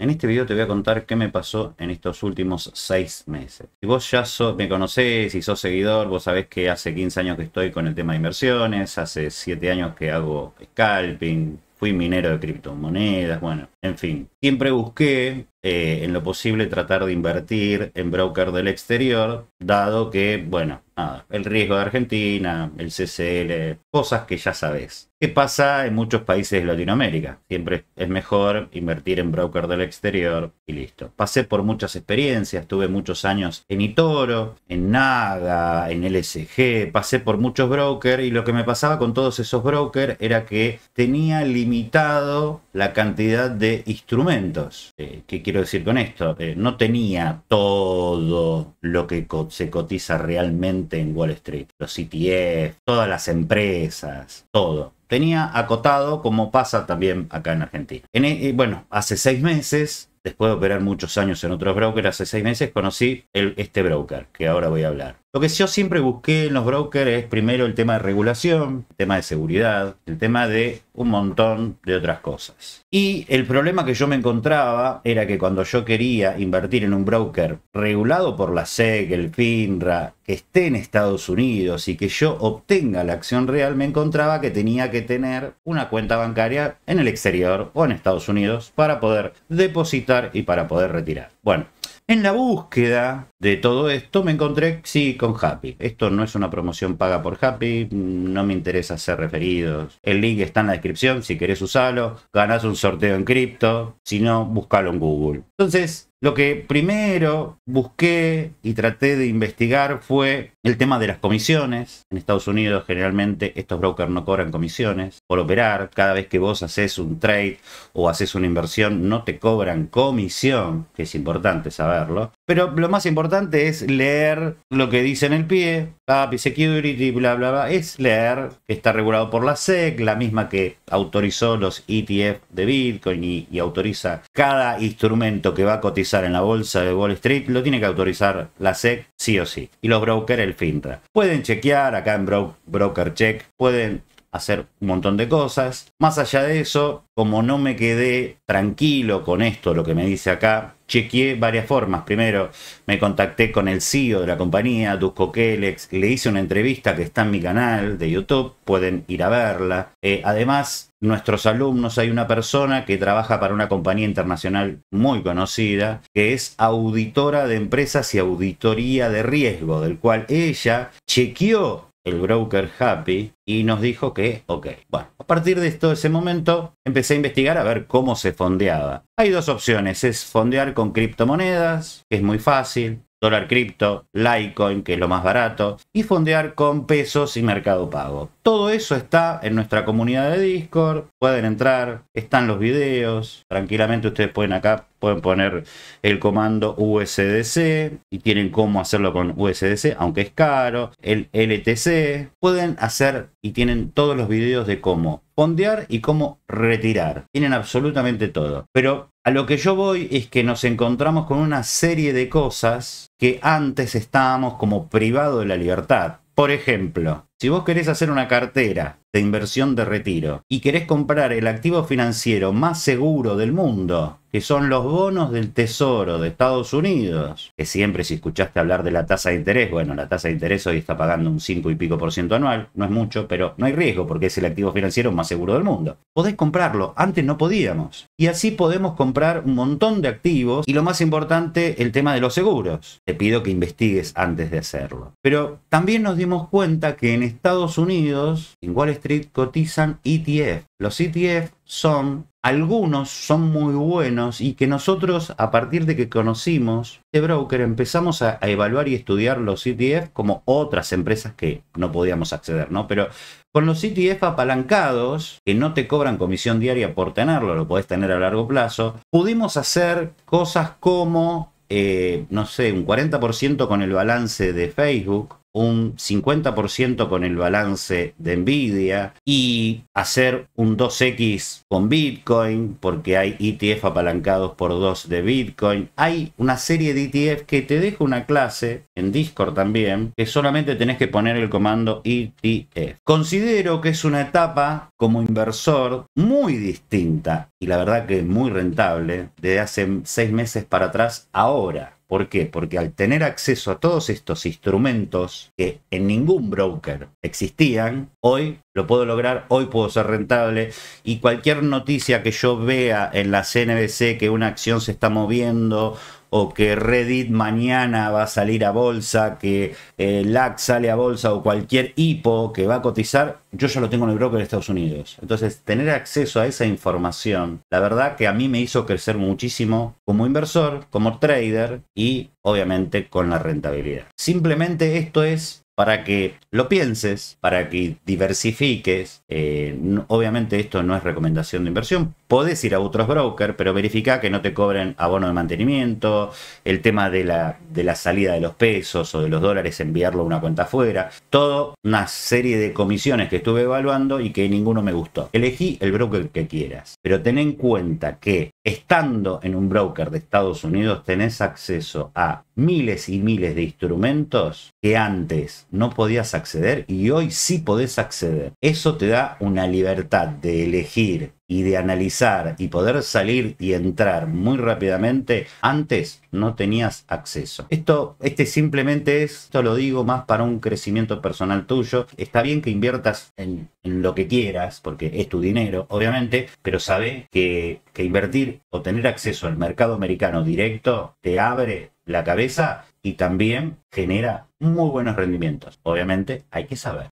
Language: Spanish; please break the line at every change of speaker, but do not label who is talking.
En este video te voy a contar qué me pasó en estos últimos 6 meses. Si vos ya me conocés, y sos seguidor, vos sabés que hace 15 años que estoy con el tema de inversiones, hace 7 años que hago scalping, fui minero de criptomonedas, bueno, en fin. Siempre busqué eh, en lo posible tratar de invertir en broker del exterior, dado que, bueno, nada, el riesgo de Argentina, el CCL, cosas que ya sabes. ¿Qué pasa en muchos países de Latinoamérica? Siempre es mejor invertir en broker del exterior y listo. Pasé por muchas experiencias, tuve muchos años en Itoro, en Naga, en LSG, pasé por muchos brokers y lo que me pasaba con todos esos brokers era que tenía limitado la cantidad de instrumentos eh, que que quiero decir con esto? no tenía todo lo que se cotiza realmente en Wall Street. Los ETF, todas las empresas, todo tenía acotado como pasa también acá en Argentina. En, e, bueno, hace seis meses Después de operar muchos años en otros brokers, hace seis meses conocí el, este broker, que ahora voy a hablar. Lo que yo siempre busqué en los brokers es primero el tema de regulación, el tema de seguridad, el tema de un montón de otras cosas. Y el problema que yo me encontraba era que cuando yo quería invertir en un broker regulado por la SEC, el FINRA, que esté en Estados Unidos y que yo obtenga la acción real, me encontraba que tenía que tener una cuenta bancaria en el exterior o en Estados Unidos para poder depositar y para poder retirar. Bueno, en la búsqueda de todo esto me encontré, sí, con Happy. Esto no es una promoción paga por Happy, mm, no me interesa ser referidos. El link está en la descripción, si querés usarlo, ganás un sorteo en cripto, si no, búscalo en Google. Entonces, lo que primero busqué y traté de investigar fue el tema de las comisiones. En Estados Unidos generalmente estos brokers no cobran comisiones por operar. Cada vez que vos haces un trade o haces una inversión no te cobran comisión, que es importante saberlo. Pero lo más importante es leer lo que dice en el pie, API Security, bla, bla, bla, es leer está regulado por la SEC, la misma que autorizó los ETF de Bitcoin y, autoriza cada instrumento que va a cotizar en la bolsa de Wall Street, lo tiene que autorizar la SEC sí o sí. Y los brokers, el FINRA. Pueden chequear acá en Broker Check, pueden hacer un montón de cosas. Más allá de eso, como no me quedé tranquilo con esto, lo que me dice acá, chequeé varias formas. Primero, me contacté con el CEO de la compañía, Dusko Kelex, le hice una entrevista que está en mi canal de YouTube, pueden ir a verla. Eh, además, nuestros alumnos, hay una persona que trabaja para una compañía internacional muy conocida, que es auditora de empresas y auditoría de riesgo, del cual ella chequeó el broker Happy y nos dijo que, ok, bueno, a partir de esto, ese momento, empecé a investigar a ver cómo se fondeaba. Hay dos opciones, es fondear con criptomonedas, que es muy fácil, dólar cripto, Litecoin, que es lo más barato, y fondear con pesos y mercado pago. Todo eso está en nuestra comunidad de Discord, pueden entrar, están los videos, tranquilamente ustedes pueden acá pueden poner el comando USDC y tienen cómo hacerlo con USDC, aunque es caro, el LTC, pueden hacer y tienen todos los videos de cómo fondear y cómo retirar. Tienen absolutamente todo. Pero a lo que yo voy es que nos encontramos con una serie de cosas que antes estábamos como privados de la libertad. Por ejemplo, si vos querés hacer una cartera de inversión de retiro y querés comprar el activo financiero más seguro del mundo, que son los bonos del Tesoro de Estados Unidos, que siempre si escuchaste hablar de la tasa de interés, bueno, la tasa de interés hoy está pagando un 5 y pico por ciento anual, no es mucho, pero no hay riesgo porque es el activo financiero más seguro del mundo. Podés comprarlo, antes no podíamos. Y así podemos comprar un montón de activos y lo más importante, el tema de los seguros. Te pido que investigues antes de hacerlo. Pero también nos dimos cuenta que en Estados Unidos, en Wall Street cotizan ETF, los ETF son, algunos son muy buenos y que nosotros a partir de que conocimos este broker empezamos a, evaluar y estudiar los ETF como otras empresas que no podíamos acceder, ¿no? Pero con los ETF apalancados, que no te cobran comisión diaria por tenerlo, lo podés tener a largo plazo, pudimos hacer cosas como, eh, no sé, un 40% con el balance de Facebook, un 50% con el balance de Nvidia y hacer un 2x con Bitcoin porque hay ETF apalancados por 2 de Bitcoin. Hay una serie de ETF que te dejo una clase en Discord también que solamente tenés que poner el comando ETF. Considero que es una etapa como inversor muy distinta y la verdad que es muy rentable desde hace seis meses para atrás ahora. ¿Por qué? Porque al tener acceso a todos estos instrumentos que en ningún broker existían, hoy lo puedo lograr, hoy puedo ser rentable y cualquier noticia que yo vea en la CNBC que una acción se está moviendo o que Reddit mañana va a salir a bolsa, que eh, LAC sale a bolsa o cualquier hipo que va a cotizar, yo ya lo tengo en el broker de Estados Unidos. Entonces, tener acceso a esa información, la verdad que a mí me hizo crecer muchísimo como inversor, como trader y obviamente con la rentabilidad. Simplemente esto es para que lo pienses, para que diversifiques. Eh, obviamente esto no es recomendación de inversión, Podés ir a otros brokers, pero verifica que no te cobren abono de mantenimiento, el tema de la, de la salida de los pesos o de los dólares, enviarlo a una cuenta afuera. Toda una serie de comisiones que estuve evaluando y que ninguno me gustó. Elegí el broker que quieras, pero ten en cuenta que estando en un broker de Estados Unidos tenés acceso a miles y miles de instrumentos que antes no podías acceder y hoy sí podés acceder. Eso te da una libertad de elegir y de analizar y poder salir y entrar muy rápidamente, antes no tenías acceso. Esto, este simplemente es, esto lo digo más para un crecimiento personal tuyo. Está bien que inviertas en, lo que quieras, porque es tu dinero, obviamente, pero sabe que invertir o tener acceso al mercado americano directo te abre la cabeza y también genera muy buenos rendimientos. Obviamente hay que saber.